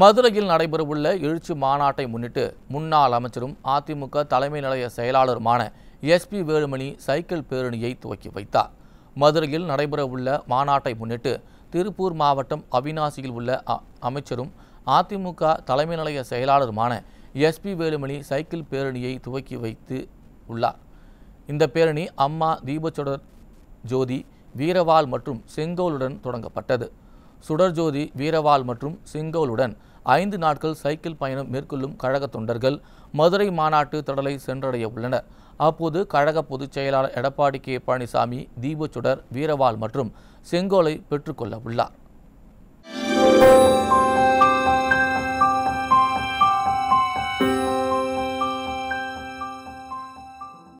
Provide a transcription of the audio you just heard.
மதுரையில் நடைபெறவுள்ள எழுச்சி மாநாட்டை முன்னிட்டு முன்னாள் அமைச்சரும் அதிமுக தலைமை நிலைய செயலாளருமான எஸ்பி வேலுமணி சைக்கிள் பேரணியை துவக்கி வைத்தார் மதுரையில் நடைபெறவுள்ள மாநாட்டை முன்னிட்டு திருப்பூர் மாவட்டம் அவிநாசியில் உள்ள அமைச்சரும் அதிமுக தலைமை நிலைய செயலாளருமான எஸ்பி வேலுமணி சைக்கிள் பேரணியை துவக்கி வைத்து உள்ளார் இந்த பேரணி அம்மா தீபச்சுடர் ஜோதி வீரவால் மற்றும் செங்கோலுடன் தொடங்கப்பட்டது சுடர்ஜோதி வீரவால் மற்றும் சிங்கோலுடன் ஐந்து நாட்கள் சைக்கிள் பயணம் மேற்கொள்ளும் கழக தொண்டர்கள் மதுரை மாநாட்டு தடலை சென்றடைய உள்ளனர் அப்போது கழக பொதுச் செயலாளர் எடப்பாடி கே பழனிசாமி தீபச்சுடர் வீரவால் மற்றும் செங்கோலை பெற்றுக்கொள்ள உள்ளார்